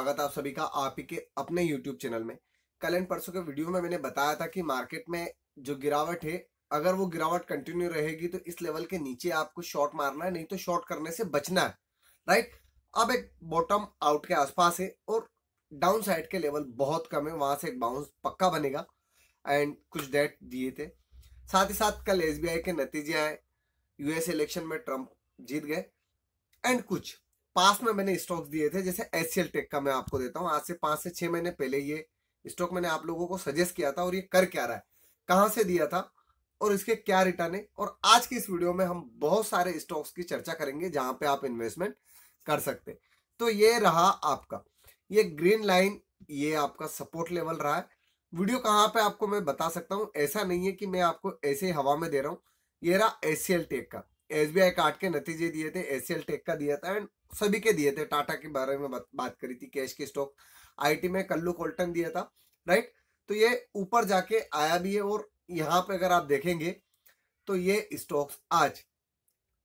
स्वागत आप सभी का आप ही के अपने YouTube चैनल में कल एंड परसों के वीडियो में मैंने बताया था कि मार्केट में जो गिरावट है अगर वो गिरावट कंटिन्यू रहेगी तो इस लेवल के नीचे आपको शॉर्ट मारना है नहीं तो शॉर्ट करने से बचना है राइट अब एक बॉटम आउट के आसपास है और डाउन साइड के लेवल बहुत कम है वहां से एक बाउंस पक्का बनेगा एंड कुछ डेट दिए थे साथ ही साथ कल एस के नतीजे आए यूएस इलेक्शन में ट्रंप जीत गए एंड कुछ पास में मैंने स्टॉक्स दिए थे जैसे एस टेक का मैं आपको देता हूँ आज से पांच से छह महीने पहले ये स्टॉक मैंने आप लोगों को सजेस्ट किया था और ये कर क्या रहा है कहाँ से दिया था और इसके क्या रिटर्न है और आज की इस वीडियो में हम बहुत सारे स्टॉक्स की चर्चा करेंगे जहां पे आप इन्वेस्टमेंट कर सकते तो ये रहा आपका ये ग्रीन लाइन ये आपका सपोर्ट लेवल रहा है वीडियो कहाँ पे आपको मैं बता सकता हूँ ऐसा नहीं है कि मैं आपको ऐसे हवा में दे रहा हूँ ये रहा एस टेक का एस बी आई कार्ड के नतीजे दिए थे एस टेक का दिया था एंड सभी के दिए थे टाटा के बारे में बात, करी थी कैश के स्टॉक आईटी में कल्लू कोल्टन दिया था राइट तो ये ऊपर जाके आया भी है और यहाँ पे अगर आप देखेंगे तो ये स्टॉक्स आज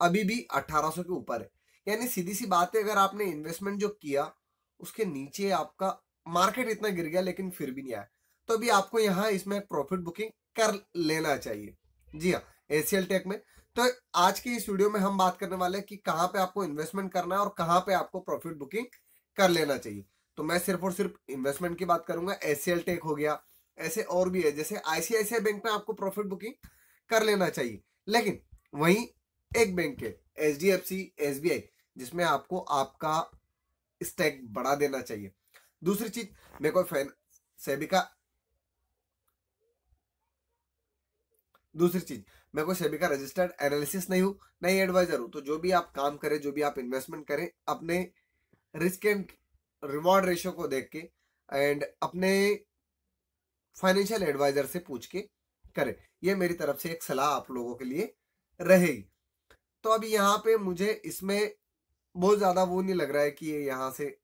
अभी भी 1800 के ऊपर है यानी सीधी सी बात है अगर आपने इन्वेस्टमेंट जो किया उसके नीचे आपका मार्केट इतना गिर गया लेकिन फिर भी नहीं आया तो अभी आपको यहाँ इसमें प्रॉफिट बुकिंग कर लेना चाहिए जी हाँ एसीएल टेक में तो आज की इस वीडियो में हम बात करने वाले हैं कि कहाँ पे आपको इन्वेस्टमेंट करना है और कहाँ पे आपको प्रॉफिट बुकिंग कर लेना चाहिए तो मैं सिर्फ और सिर्फ इन्वेस्टमेंट की बात करूंगा एसीएल टेक हो गया ऐसे और भी है जैसे आईसीआईसीआई बैंक में आपको प्रॉफिट बुकिंग कर लेना चाहिए लेकिन वही एक बैंक है H D F C S B I जिसमें आपको आपका स्टैक बढ़ा देना चाहिए दूसरी चीज मेरे को फैन सेबिका दूसरी चीज मैं कोई सेबी का रजिस्टर्ड एनालिसिस नहीं हूँ नहीं एडवाइजर हूँ तो जो भी आप काम करें जो भी आप इन्वेस्टमेंट करें अपने रिस्क एंड रिवॉर्ड रेशो को देख के एंड अपने फाइनेंशियल एडवाइजर से पूछ के करें यह मेरी तरफ से एक सलाह आप लोगों के लिए रहेगी तो अब यहाँ पे मुझे इसमें बहुत ज़्यादा वो नहीं लग रहा है कि ये यहाँ से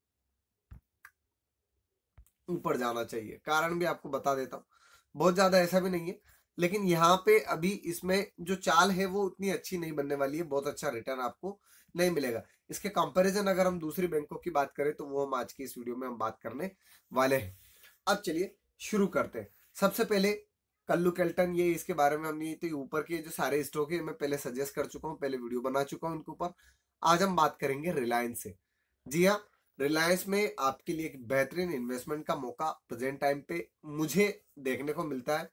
ऊपर जाना चाहिए कारण भी आपको बता देता हूँ बहुत ज़्यादा ऐसा भी नहीं है लेकिन यहाँ पे अभी इसमें जो चाल है वो उतनी अच्छी नहीं बनने वाली है बहुत अच्छा रिटर्न आपको नहीं मिलेगा इसके कंपैरिजन अगर हम दूसरी बैंकों की बात करें तो वो हम आज की इस वीडियो में हम बात करने वाले हैं अब चलिए शुरू करते हैं सबसे पहले कल्लू कैल्टन ये इसके बारे में हमने तो ऊपर के जो सारे स्टॉक है मैं पहले सजेस्ट कर चुका हूँ पहले वीडियो बना चुका हूँ उनके ऊपर आज हम बात करेंगे रिलायंस से जी हाँ रिलायंस में आपके लिए एक बेहतरीन इन्वेस्टमेंट का मौका प्रेजेंट टाइम पे मुझे देखने को मिलता है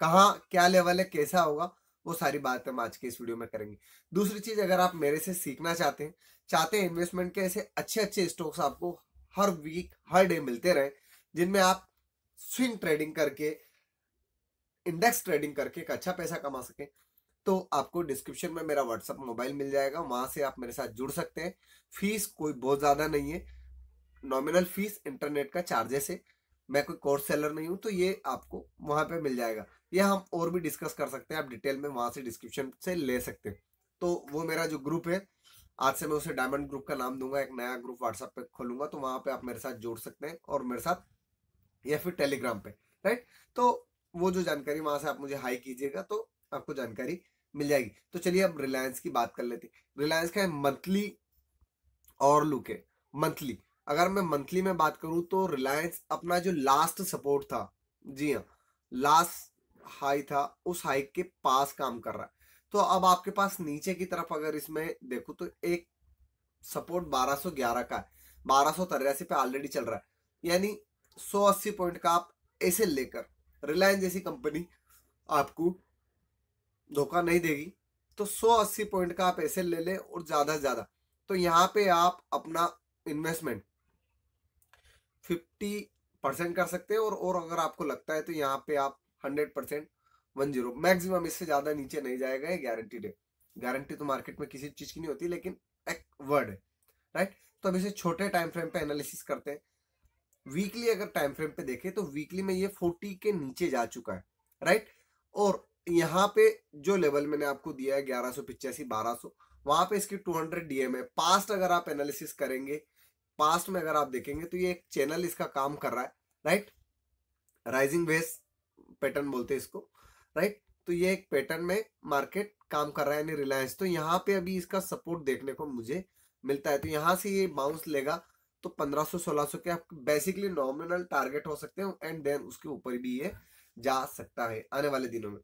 कहाँ क्या लेवल है कैसा होगा वो सारी बात हम आज के इस वीडियो में करेंगे दूसरी चीज अगर आप मेरे से सीखना चाहते हैं चाहते हैं इन्वेस्टमेंट के ऐसे अच्छे अच्छे स्टॉक्स आपको हर वीक हर डे मिलते रहे जिनमें आप स्विंग ट्रेडिंग करके इंडेक्स ट्रेडिंग करके एक अच्छा पैसा कमा सके तो आपको डिस्क्रिप्शन में मेरा व्हाट्सअप मोबाइल मिल जाएगा वहां से आप मेरे साथ जुड़ सकते हैं फीस कोई बहुत ज़्यादा नहीं है नॉमिनल फीस इंटरनेट का चार्जेस है मैं कोई कोर्स सेलर नहीं हूँ तो ये आपको वहां पे मिल जाएगा या हम और भी डिस्कस कर सकते हैं आप डिटेल में वहां से डिस्क्रिप्शन से ले सकते हैं तो वो मेरा जो ग्रुप है आज से मैं उसे डायमंड ग्रुप का नाम दूंगा एक नया ग्रुप व्हाट्सएप पे खोलूंगा तो वहां पे आप मेरे साथ जोड़ सकते हैं और मेरे साथ या फिर टेलीग्राम पे राइट तो वो जो जानकारी वहां से आप मुझे हाई कीजिएगा तो आपको जानकारी मिल जाएगी तो चलिए अब रिलायंस की बात कर लेते हैं रिलायंस का है मंथली और लुक है मंथली अगर मैं मंथली में बात करूं तो रिलायंस अपना जो लास्ट सपोर्ट था जी हाँ लास्ट हाई था उस हाई के पास काम कर रहा है तो अब आपके पास नीचे की तरफ अगर इसमें देखो तो एक सपोर्ट 1211 का है बारह पे ऑलरेडी चल रहा है यानी 180 पॉइंट का आप ऐसे लेकर रिलायंस जैसी कंपनी आपको धोखा नहीं देगी तो 180 पॉइंट का आप ऐसे ले लें और ज़्यादा ज़्यादा तो यहाँ पे आप अपना इन्वेस्टमेंट 50 परसेंट कर सकते हैं और और अगर आपको लगता है तो यहाँ पे आप hundred percent one zero maximum इससे ज्यादा नीचे नहीं जाएगा ये गारंटी डे गारंटी तो मार्केट में किसी चीज की नहीं होती लेकिन एक वर्ड है राइट तो अब इसे छोटे टाइम फ्रेम पे एनालिसिस करते हैं वीकली अगर टाइम फ्रेम पे देखें तो वीकली में ये फोर्टी के नीचे जा चुका है राइट और यहाँ पे जो लेवल मैंने आपको दिया है ग्यारह सौ पिचासी बारह सौ वहां पे इसकी टू हंड्रेड डीएम है पास्ट अगर आप एनालिसिस करेंगे पास्ट में अगर आप देखेंगे तो ये एक चैनल इसका काम कर रहा है राइट राइजिंग बेस पैटर्न बोलते हैं इसको राइट तो ये एक पैटर्न में मार्केट काम कर रहा है यानी रिलायंस तो यहाँ पे अभी इसका सपोर्ट देखने को मुझे मिलता है तो यहाँ से ये बाउंस लेगा तो 1500-1600 के आप बेसिकली नॉमिनल टारगेट हो सकते हैं एंड देन उसके ऊपर भी ये जा सकता है आने वाले दिनों में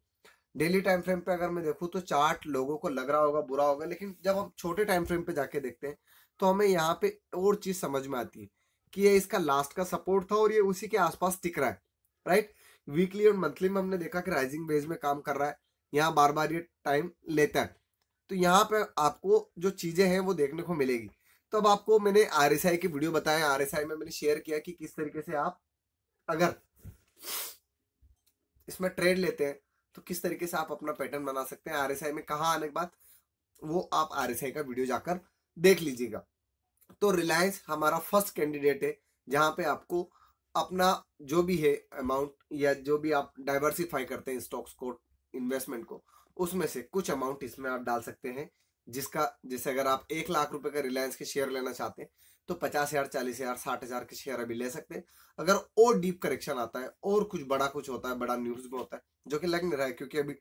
डेली टाइम फ्रेम पे अगर मैं देखूँ तो चार्ट लोगों को लग रहा होगा बुरा होगा लेकिन जब हम छोटे टाइम फ्रेम पे जाके देखते हैं तो हमें यहाँ पे और चीज समझ में आती है कि ये इसका लास्ट का सपोर्ट था और ये उसी के आसपास टिक रहा है राइट right? वीकली और मंथली में हमने देखा कि राइजिंग बेज में काम कर रहा है यहाँ बार बार ये टाइम लेता है तो यहाँ पे आपको जो चीज़ें हैं वो देखने को मिलेगी तो अब आपको मैंने आर एस आई की वीडियो बताया आर एस आई में मैंने शेयर किया कि किस तरीके से आप अगर इसमें ट्रेड लेते हैं तो किस तरीके से आप अपना पैटर्न बना सकते हैं आर एस आई में कहा आने के बाद वो आप आर एस आई का वीडियो जाकर देख लीजिएगा तो रिलायंस हमारा फर्स्ट कैंडिडेट है जहां पे आपको अपना जो भी है अमाउंट या जो भी आप डाइवर्सिफाई करते हैं स्टॉक्स को इन्वेस्टमेंट को उसमें से कुछ अमाउंट इसमें आप डाल सकते हैं जिसका जैसे अगर आप एक लाख रुपए का रिलायंस के शेयर लेना चाहते हैं तो पचास हजार चालीस हजार साठ हजार के शेयर अभी ले सकते हैं अगर और डीप करेक्शन आता है और कुछ बड़ा कुछ होता है बड़ा न्यूज में होता है जो कि लग नहीं रहा है क्योंकि अभी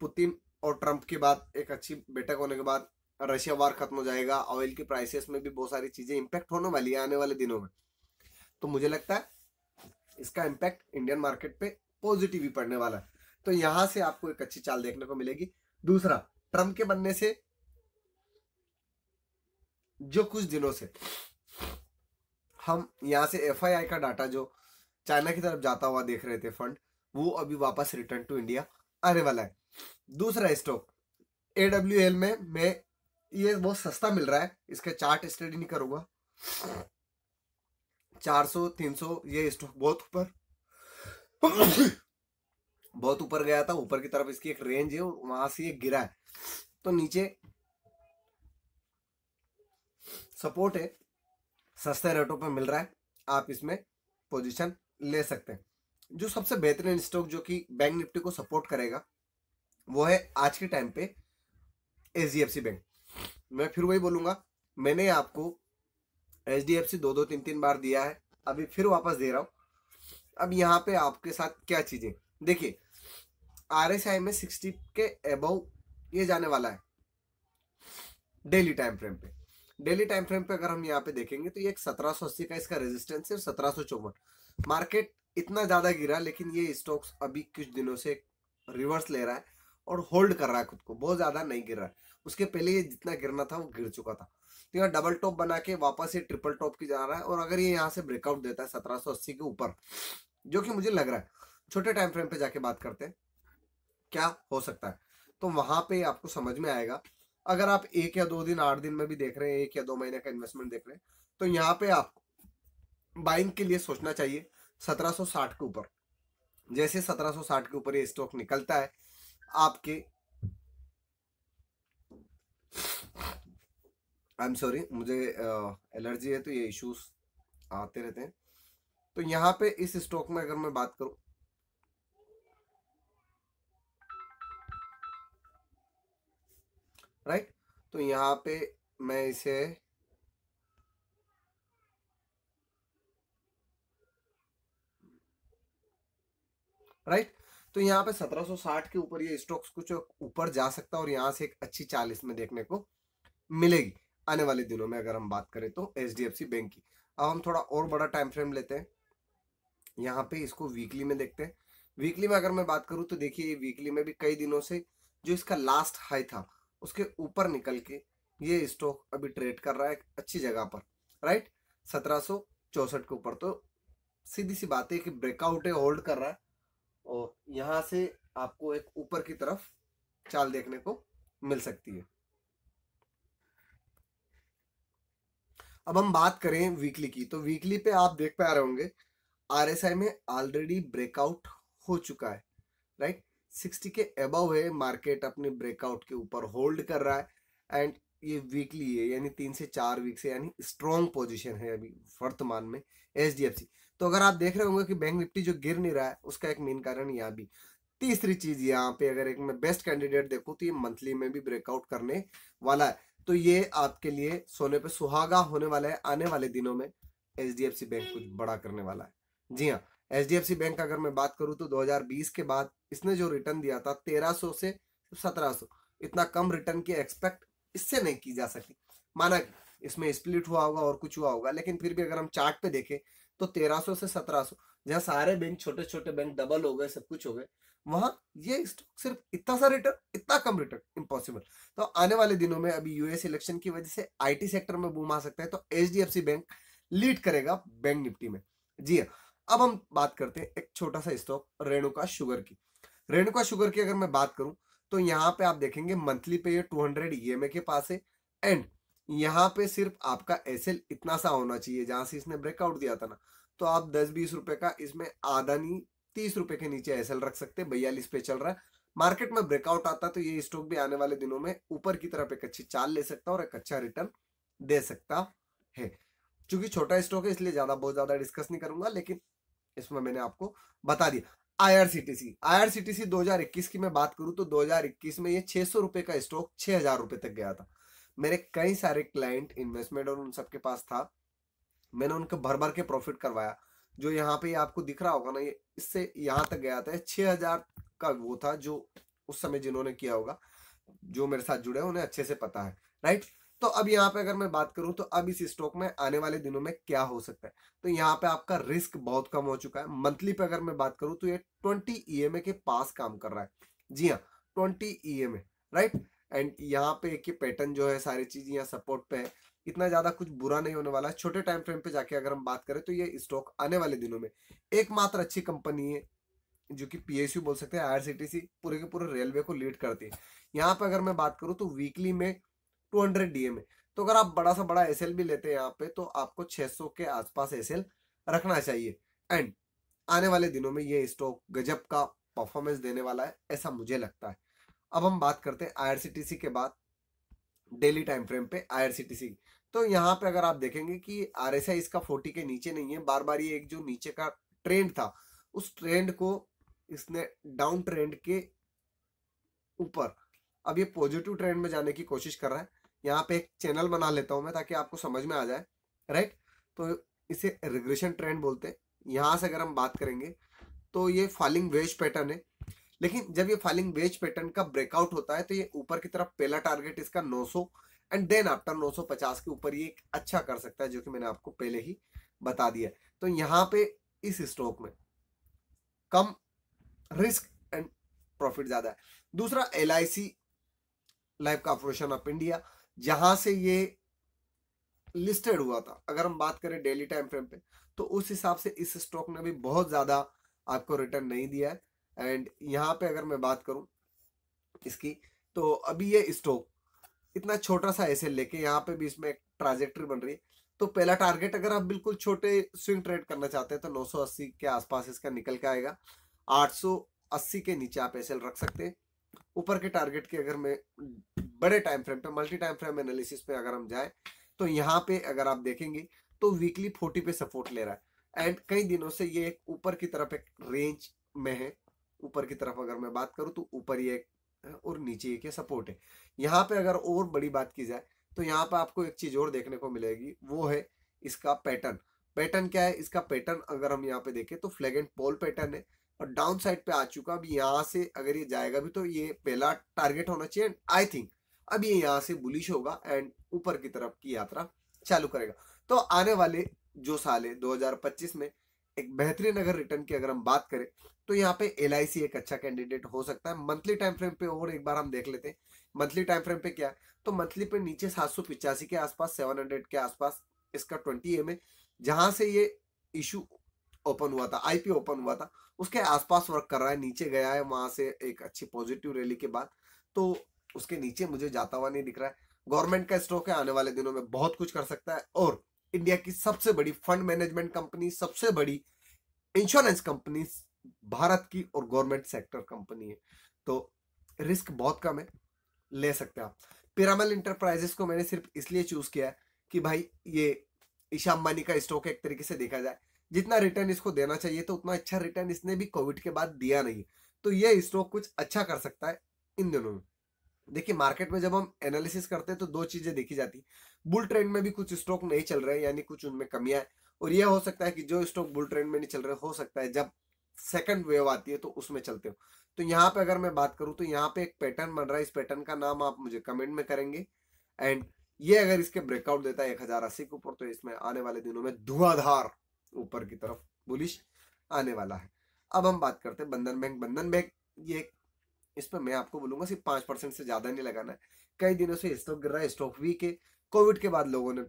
पुतिन और ट्रंप के बाद एक अच्छी बैठक होने के बाद रशिया वार खत्म हो जाएगा ऑयल की प्राइसेस में भी बहुत सारी चीजें इंपैक्ट होने वाली है आने वाले दिनों में तो मुझे लगता है इसका इम्पैक्ट इंडियन मार्केट पे पॉजिटिव ही पड़ने वाला है तो यहां से आपको एक अच्छी चाल देखने को मिलेगी दूसरा ट्रम्प के बनने से जो कुछ दिनों से हम यहां से एफ का डाटा जो चाइना की तरफ जाता हुआ देख रहे थे फंड वो अभी वापस रिटर्न टू इंडिया आने वाला है दूसरा स्टॉक एडब्ल्यू में मैं ये बहुत सस्ता मिल रहा है इसका चार्ट स्टडी नहीं करूंगा चार सौ तीन सौ ये स्टॉक बहुत ऊपर बहुत ऊपर गया था ऊपर की तरफ इसकी एक रेंज है वहां से ये गिरा है तो नीचे सपोर्ट है सस्ते रेटों पर मिल रहा है आप इसमें पोजीशन ले सकते हैं जो सबसे बेहतरीन स्टॉक जो कि बैंक निफ्टी को सपोर्ट करेगा वो है आज के टाइम पे एच बैंक मैं फिर वही बोलूंगा मैंने आपको एच दो दो तीन तीन बार दिया है अभी फिर वापस दे रहा हूँ अब यहाँ पे आपके साथ क्या चीज़ें देखिए आर एस आई में सिक्सटी के एबव ये जाने वाला है डेली टाइम फ्रेम पे डेली टाइम फ्रेम पे अगर हम यहाँ पे देखेंगे तो ये सत्रह सो अस्सी का इसका रेजिस्टेंस है सत्रह सो चौवन मार्केट इतना ज़्यादा गिरा लेकिन ये स्टॉक्स अभी कुछ दिनों से रिवर्स ले रहा है और होल्ड कर रहा है खुद को बहुत ज़्यादा नहीं गिर रहा है उसके पहले ये जितना गिरना था वो गिर चुका था तो यहाँ डबल टॉप बना के वापस ये ट्रिपल टॉप की जा रहा है और अगर ये यहाँ से ब्रेकआउट देता है 1780 के ऊपर जो कि मुझे लग रहा है छोटे टाइम फ्रेम पे जाके बात करते हैं क्या हो सकता है तो वहां पे आपको समझ में आएगा अगर आप एक या दो दिन आठ दिन में भी देख रहे हैं एक या दो महीने का इन्वेस्टमेंट देख रहे हैं तो यहाँ पे आप बाइंग के लिए सोचना चाहिए 1760 के ऊपर जैसे 1760 के ऊपर ये स्टॉक निकलता है आपके आई एम सॉरी मुझे एलर्जी है तो ये इश्यूज आते रहते हैं तो यहां पे इस स्टॉक में अगर मैं बात करूं राइट right? तो यहां पे मैं इसे राइट तो यहाँ पे 1760 के ऊपर ये स्टॉक्स कुछ ऊपर जा सकता है और यहाँ से एक अच्छी चाल इसमें देखने को मिलेगी आने वाले दिनों में अगर हम बात करें तो एच बैंक की अब हम थोड़ा और बड़ा टाइम फ्रेम लेते हैं यहाँ पे इसको वीकली में देखते हैं वीकली में अगर मैं बात करूँ तो देखिए ये वीकली में भी कई दिनों से जो इसका लास्ट हाई था उसके ऊपर निकल के ये स्टॉक अभी ट्रेड कर रहा है अच्छी जगह पर राइट सत्रह के ऊपर तो सीधी सी बात है कि ब्रेकआउट है होल्ड कर रहा है और यहाँ से आपको एक ऊपर की तरफ चाल देखने को मिल सकती है अब हम बात करें वीकली की तो वीकली पे आप देख पा रहे होंगे आरएसआई में ऑलरेडी ब्रेकआउट हो चुका है राइट सिक्सटी के अबव है मार्केट अपने ब्रेकआउट के ऊपर होल्ड कर रहा है एंड ये वीकली है यानी तीन से चार वीक से यानी स्ट्रॉन्ग पोजीशन है अभी वर्तमान में एच डी एफ सी तो अगर आप देख रहे होंगे कि बैंक निफ्टी जो गिर नहीं रहा है उसका एक मेन कारण यहाँ भी तीसरी चीज यहाँ पे अगर एक मैं बेस्ट कैंडिडेट देखू तो ये मंथली में भी ब्रेकआउट करने वाला है तो ये आपके लिए सोने पे सुहागा होने वाला है आने वाले दिनों में एच बैंक कुछ बड़ा करने वाला है जी हाँ एच बैंक अगर मैं बात करूं तो 2020 के बाद इसने जो रिटर्न दिया था 1300 से 1700 इतना कम रिटर्न की एक्सपेक्ट इससे नहीं की जा सकती माना कि इसमें स्प्लिट हुआ होगा और कुछ हुआ होगा लेकिन फिर भी अगर हम चार्ट पे देखें तो 1300 से 1700 जहाँ सारे बैंक छोटे छोटे बैंक डबल हो गए सब कुछ हो गए वहां ये स्टॉक सिर्फ इतना सा रिटर्न इतना कम रिटर्न इम्पॉसिबल तो आने वाले दिनों में अभी यूएस इलेक्शन की वजह से आईटी सेक्टर में बूम आ सकता है तो एच बैंक लीड करेगा बैंक निफ्टी में जी हाँ, अब हम बात करते हैं एक छोटा सा स्टॉक रेणुका शुगर की रेणुका शुगर की अगर मैं बात करूं तो यहाँ पे आप देखेंगे मंथली पे ये 200 ईएमए e के पास है एंड यहाँ पे सिर्फ आपका एस इतना सा होना चाहिए जहां से इसने ब्रेकआउट दिया था ना तो आप दस बीस रुपए का इसमें आधा नहीं तीस रुपए के नीचे एस रख सकते बयालीस पे चल रहा है मार्केट में ब्रेकआउट आता तो ये स्टॉक भी आने वाले दिनों में ऊपर की तरफ एक अच्छी चाल ले सकता और एक अच्छा रिटर्न दे सकता है चूंकि छोटा स्टॉक है इसलिए ज्यादा बहुत ज्यादा डिस्कस नहीं करूंगा लेकिन इसमें मैंने आपको बता दिया आईआरसीटीसी आईआरसीटीसी 2021 की मैं बात करूं तो 2021 में ये छह सौ रुपए का स्टॉक छह हजार रुपए तक गया था मेरे कई सारे क्लाइंट इन्वेस्टमेंट और उन सबके पास था मैंने उनके भर भर के प्रॉफिट करवाया जो यहाँ पे आपको दिख रहा होगा ना ये इससे यहाँ तक गया था छह हजार का वो था जो उस समय जिन्होंने किया होगा जो मेरे साथ जुड़े उन्हें अच्छे से पता है राइट तो अब यहाँ पे अगर मैं बात करूँ तो अब इस स्टॉक में आने वाले दिनों में क्या हो सकता है तो यहाँ पे आपका रिस्क बहुत कम हो चुका है मंथली पे अगर मैं बात करूँ तो ये ट्वेंटी ई e के पास काम कर रहा है जी हाँ ट्वेंटी ई राइट एंड यहाँ पे कि पैटर्न जो है सारी चीज़ यहाँ सपोर्ट पे है इतना ज़्यादा कुछ बुरा नहीं होने वाला है छोटे टाइम फ्रेम पे जाके अगर हम बात करें तो ये स्टॉक आने वाले दिनों में एकमात्र अच्छी कंपनी है जो कि पीएसयू बोल सकते हैं आईआरसीटीसी पूरे के पूरे रेलवे को लीड करती है यहाँ पे अगर मैं बात करूँ तो वीकली में टू हंड्रेड डीएम तो अगर आप बड़ा सा बड़ा एस भी लेते हैं यहाँ पे तो आपको 600 के आसपास एस रखना चाहिए एंड आने वाले दिनों में ये स्टॉक गजब का परफॉर्मेंस देने वाला है ऐसा मुझे लगता है अब हम बात करते हैं आईआरसीटीसी के बाद डेली टाइम फ्रेम पे आईआरसीटीसी तो यहाँ पे अगर आप देखेंगे कि आई इसका 40 के नीचे नहीं है बार बार ये एक जो नीचे का ट्रेंड था उस ट्रेंड को इसने डाउन ट्रेंड के ऊपर अब ये पॉजिटिव ट्रेंड में जाने की कोशिश कर रहा है यहाँ पे एक चैनल बना लेता हूं मैं ताकि आपको समझ में आ जाए राइट तो इसे रिग्रेशन ट्रेंड बोलते हैं यहां से अगर हम बात करेंगे तो ये फॉलिंग वेज पैटर्न है लेकिन जब ये फॉलिंग वेज पैटर्न का ब्रेकआउट होता है तो ये ऊपर की तरफ पहला टारगेट इसका 900 एंड देन आफ्टर 950 के ऊपर ये अच्छा कर सकता है जो कि मैंने आपको पहले ही बता दिया तो यहाँ पे इस स्टॉक में कम रिस्क एंड प्रॉफिट ज्यादा है दूसरा L I C life corporation of India जहां से ये लिस्टेड हुआ था अगर हम बात करें डेली टाइम फ्रेम पे तो उस हिसाब से इस स्टॉक ने भी बहुत ज्यादा आपको रिटर्न नहीं दिया है एंड यहाँ पे अगर मैं बात करूँ इसकी तो अभी ये स्टोक इतना छोटा सा ऐसे लेके यहाँ पे भी इसमें एक ट्राजेक्ट्री बन रही है तो पहला टारगेट अगर आप बिल्कुल छोटे स्विंग ट्रेड करना चाहते हैं तो 980 के आसपास इसका निकल के आएगा 880 के नीचे आप एसएल रख सकते हैं ऊपर के टारगेट के अगर मैं बड़े टाइम फ्रेम पे मल्टी टाइम फ्रेम एनालिसिस पे अगर हम जाए तो यहाँ पे अगर आप देखेंगे तो वीकली फोर्टी पे सपोर्ट ले रहा है एंड कई दिनों से ये एक ऊपर की तरफ एक रेंज में है ऊपर की तरफ अगर मैं बात करूं तो ऊपर ये और नीचे के सपोर्ट है यहाँ पे अगर और बड़ी बात की जाए तो यहाँ पे आपको एक चीज और देखने को मिलेगी वो है इसका पैटर्न पैटर्न क्या है इसका पैटर्न अगर हम यहाँ पे देखें तो फ्लैग एंड पोल पैटर्न है और डाउन साइड पे आ चुका अब यहाँ से अगर ये जाएगा भी तो ये पहला टारगेट होना चाहिए आई थिंक अब ये यहाँ से बुलिश होगा एंड ऊपर की तरफ की यात्रा चालू करेगा तो आने वाले जो साल है 2025 में एक बेहतरीन अगर रिटर्न की अगर हम बात करें तो यहाँ पे एल एक अच्छा कैंडिडेट हो सकता है मंथली टाइम फ्रेम पे और एक बार हम देख लेते हैं मंथली टाइम फ्रेम पे क्या है तो मंथली पे नीचे सात सौ पिचासी के आसपास सेवन हंड्रेड के आसपास इसका ट्वेंटी एम ए जहां से ये इशू ओपन हुआ था आईपी ओपन हुआ था उसके आसपास वर्क कर रहा है नीचे गया है वहां से एक अच्छी पॉजिटिव रैली के बाद तो उसके नीचे मुझे जाता हुआ नहीं दिख रहा है गवर्नमेंट का स्टॉक है आने वाले दिनों में बहुत कुछ कर सकता है और इंडिया की सबसे बड़ी फंड मैनेजमेंट कंपनी सबसे बड़ी इंश्योरेंस कंपनी भारत की और गवर्नमेंट सेक्टर कंपनी है तो रिस्क बहुत कम है ले सकते हैं आप पिरामल इंटरप्राइजेस को मैंने सिर्फ इसलिए चूज किया है कि भाई ये ईशा अंबानी का स्टॉक एक तरीके से देखा जाए जितना रिटर्न इसको देना चाहिए तो उतना अच्छा रिटर्न इसने भी कोविड के बाद दिया नहीं तो ये स्टॉक कुछ अच्छा कर सकता है इन दिनों में देखिए मार्केट में जब हम एनालिसिस करते हैं तो दो चीजें देखी जाती बुल ट्रेंड में भी कुछ स्टॉक नहीं चल रहे यानी कुछ उनमें कमियां है और यह हो सकता है कि जो स्टॉक बुल ट्रेंड में नहीं चल रहे हो सकता है जब सेकंड वेव आती है तो उसमें चलते हो तो यहाँ पे अगर मैं बात करूँ तो यहाँ पे एक पैटर्न बन रहा है इस पैटर्न का नाम आप मुझे कमेंट में करेंगे एंड ये अगर इसके ब्रेकआउट देता है एक हजार अस्सी के ऊपर तो इसमें आने वाले दिनों में धुआधार ऊपर की तरफ बुलिश आने वाला है अब हम बात करते हैं बंधन बैंक बंधन बैंक ये इस पर मैं आपको बोलूंगा सिर्फ पांच परसेंट से ज्यादा नहीं लगाना है कई दिनों से स्टॉक गिर रहा है स्टॉक वीक है कोविड के बाद लोगों ने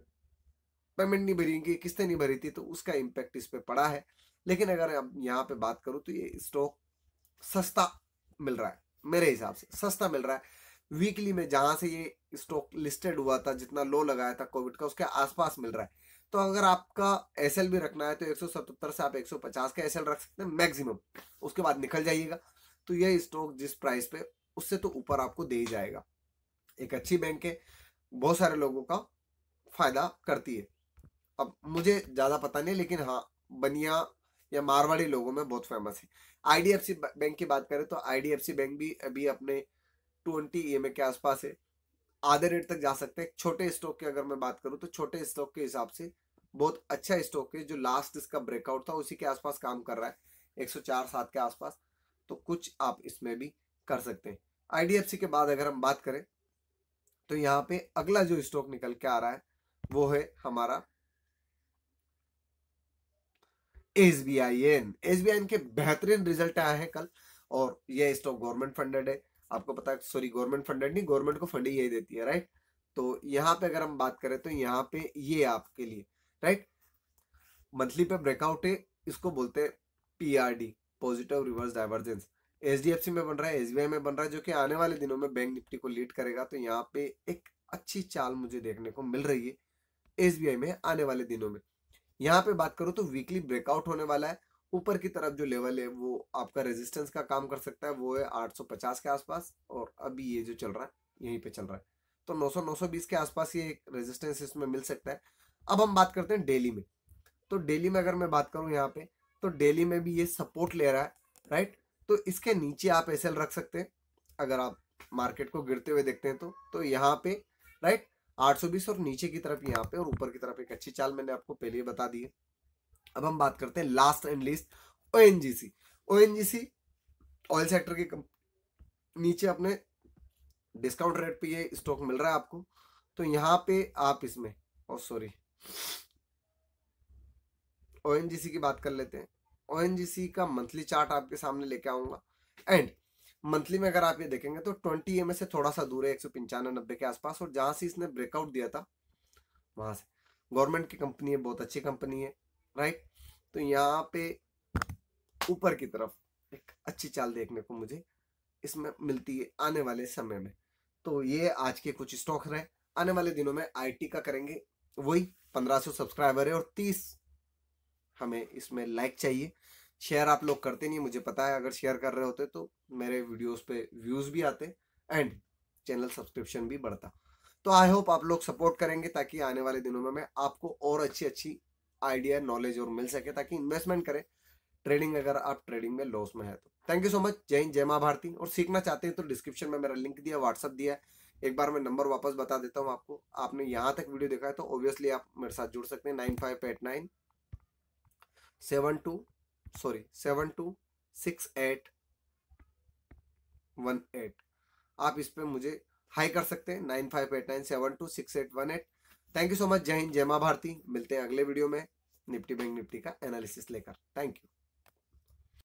पेमेंट नहीं भरी इनकी किस्तें नहीं भरी थी तो उसका इम्पैक्ट इस पर पड़ा है लेकिन अगर अब यहाँ पे बात करूँ तो ये स्टॉक सस्ता मिल रहा है मेरे हिसाब से सस्ता मिल रहा है वीकली में जहाँ से ये स्टॉक लिस्टेड हुआ था जितना लो लगाया था कोविड का उसके आसपास मिल रहा है तो अगर आपका एस भी रखना है तो एक से आप एक का एस रख सकते हैं मैक्सिमम उसके बाद निकल जाइएगा तो यह स्टॉक जिस प्राइस पे उससे तो ऊपर आपको दे ही जाएगा एक अच्छी बैंक है बहुत सारे लोगों का फायदा करती है अब मुझे ज़्यादा पता नहीं लेकिन हाँ बनिया या मारवाड़ी लोगों में बहुत फेमस है आईडीएफसी बैंक की बात करें तो आईडीएफसी बैंक भी अभी अपने ट्वेंटी ई के आसपास है आधे रेट तक जा सकते हैं छोटे स्टॉक की अगर मैं बात करूं तो छोटे स्टॉक के हिसाब से बहुत अच्छा स्टॉक है जो लास्ट इसका ब्रेकआउट था उसी के आसपास काम कर रहा है एक सात के आसपास तो कुछ आप इसमें भी कर सकते हैं आईडीएफसी के बाद अगर हम बात करें तो यहां पे अगला जो स्टॉक निकल के आ रहा है वो है हमारा S B I N S B I N के बेहतरीन रिजल्ट आया है कल और यह स्टॉक गवर्नमेंट फंडेड है आपको पता है सॉरी गवर्नमेंट फंडेड नहीं गवर्नमेंट को फंड यही देती है राइट तो यहां पे अगर हम बात करें तो यहाँ पे ये आपके लिए राइट मंथली पे ब्रेकआउट है इसको बोलते हैं PRD positive reverse divergence H में बन रहा है एस में बन रहा है जो कि आने वाले दिनों में बैंक निफ्टी को लीड करेगा तो यहाँ पे एक अच्छी चाल मुझे देखने को मिल रही है एस में आने वाले दिनों में यहाँ पे बात करूँ तो वीकली ब्रेकआउट होने वाला है ऊपर की तरफ जो लेवल है वो आपका रेजिस्टेंस का काम कर सकता है वो है 850 के आसपास और अभी ये जो चल रहा है यहीं पे चल रहा है तो 900 920 के आसपास ये एक रेजिस्टेंस इसमें मिल सकता है अब हम बात करते हैं डेली में तो डेली में अगर मैं बात करूं यहाँ पे तो डेली में भी ये सपोर्ट ले रहा है राइट तो इसके नीचे आप एस रख सकते हैं अगर आप मार्केट को गिरते हुए देखते हैं तो तो यहाँ पे राइट 820 और नीचे की तरफ यहाँ पे और ऊपर की तरफ एक अच्छी चाल मैंने आपको पहले बता दी है अब हम बात करते हैं last and list O N G C O N G C oil sector के नीचे अपने डिस्काउंट रेट पे ये स्टॉक मिल रहा है आपको तो यहाँ पे आप इसमें ओ सॉरी ओ की बात कर लेते हैं ओ का मंथली चार्ट आपके सामने लेके आऊंगा एंड मंथली में अगर आप ये देखेंगे तो ट्वेंटी एम से थोड़ा सा दूर है एक सौ पंचानवे नब्बे के आसपास और जहां से इसने ब्रेकआउट दिया था वहां से गवर्नमेंट की कंपनी है बहुत अच्छी कंपनी है राइट तो यहाँ पे ऊपर की तरफ एक अच्छी चाल देखने को मुझे इसमें मिलती है आने वाले समय में तो ये आज के कुछ स्टॉक रहे आने वाले दिनों में आईटी का करेंगे वही 1500 सब्सक्राइबर है और तीस हमें इसमें लाइक चाहिए शेयर आप लोग करते नहीं मुझे पता है अगर शेयर कर रहे होते तो मेरे वीडियोस पे व्यूज़ भी आते एंड चैनल सब्सक्रिप्शन भी बढ़ता तो आई होप आप लोग सपोर्ट करेंगे ताकि आने वाले दिनों में मैं आपको और अच्छी अच्छी आइडिया नॉलेज और मिल सके ताकि इन्वेस्टमेंट करें ट्रेडिंग अगर आप ट्रेडिंग में लॉस में है तो थैंक यू सो मच जय हिंद जय माँ भारती और सीखना चाहते हैं तो डिस्क्रिप्शन में मेरा लिंक दिया व्हाट्सअप दिया है एक बार मैं नंबर वापस बता देता हूँ आपको आपने यहाँ तक वीडियो देखा है तो ऑब्वियसली आप मेरे साथ जुड़ सकते हैं nine five eight nine seven two sorry seven two six eight one eight आप इस पर मुझे हाई कर सकते हैं nine five eight nine seven two six eight one eight thank you so much जय हिंद जय माँ भारती मिलते हैं अगले वीडियो में निफ्टी बैंक निफ्टी का एनालिसिस लेकर थैंक यू